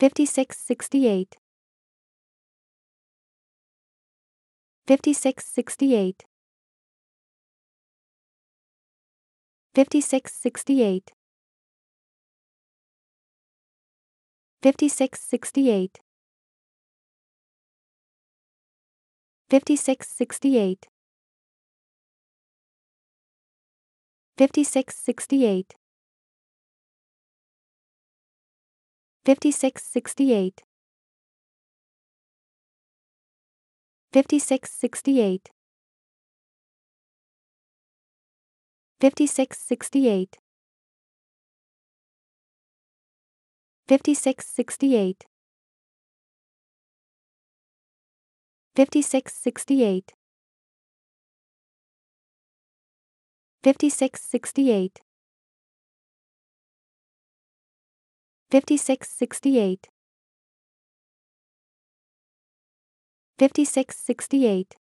5668 5668 5668 5668 5668 5668 5668 5668 5668 5668 5668 5668 5668 5668